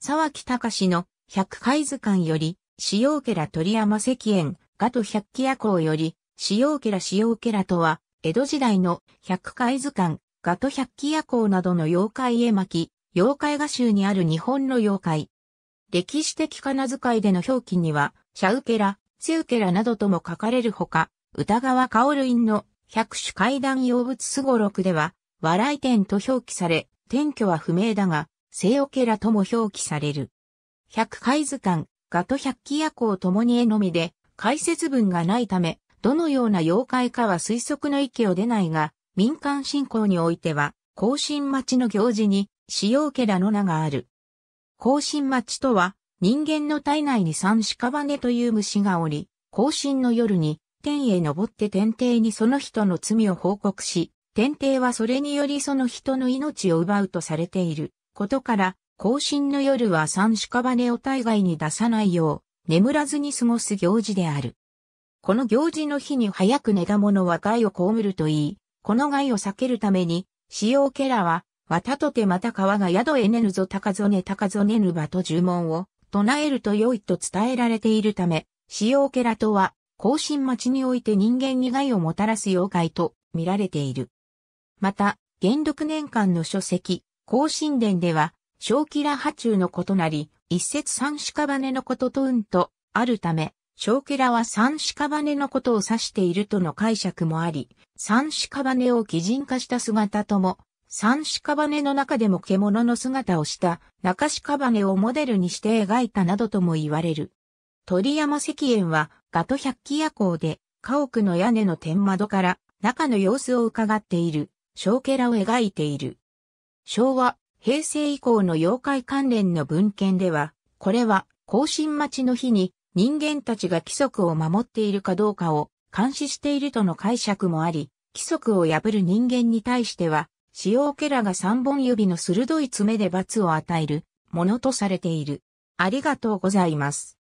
沢木隆の百回図鑑より、使用ケ鳥山石燕、ガト百鬼夜行より、使用ケラ使用とは、江戸時代の百回図鑑、ガト百鬼夜行などの妖怪絵巻、妖怪画集にある日本の妖怪。歴史的仮名遣いでの表記には、シャウケラ、ツウケラなどとも書かれるほか、歌川薫院の百種怪談妖物すごろくでは、笑い点と表記され、転居は不明だが、セオケラとも表記される。百回図鑑、ガト百鬼夜行ともに絵のみで、解説文がないため、どのような妖怪かは推測の域を出ないが、民間信仰においては、更新町の行事に、用ケラの名がある。更新町とは、人間の体内に三屍という虫がおり、更新の夜に、天へ登って天帝にその人の罪を報告し、天帝はそれによりその人の命を奪うとされている。ことから、更新の夜は三屍を体外に出さないよう、眠らずに過ごす行事である。この行事の日に早く寝た者は害を被るといい、この害を避けるために、使用ケラは、綿とてまた川が宿へねぬぞ高ぞね高ぞねぬばと呪文を、唱えると良いと伝えられているため、使用ケラとは、更新町において人間に害をもたらす妖怪と見られている。また、元禄年間の書籍、高神殿では、小キラ波中の異なり、一節三屍のこととうんと、あるため、小キラは三屍のことを指しているとの解釈もあり、三屍を擬人化した姿とも、三屍の中でも獣の姿をした中屍をモデルにして描いたなどとも言われる。鳥山石燕は、ガト百鬼夜行で、家屋の屋根の天窓から中の様子を伺っている、小キラを描いている。昭和、平成以降の妖怪関連の文献では、これは、更新待ちの日に人間たちが規則を守っているかどうかを監視しているとの解釈もあり、規則を破る人間に対しては、使用ケラが三本指の鋭い爪で罰を与えるものとされている。ありがとうございます。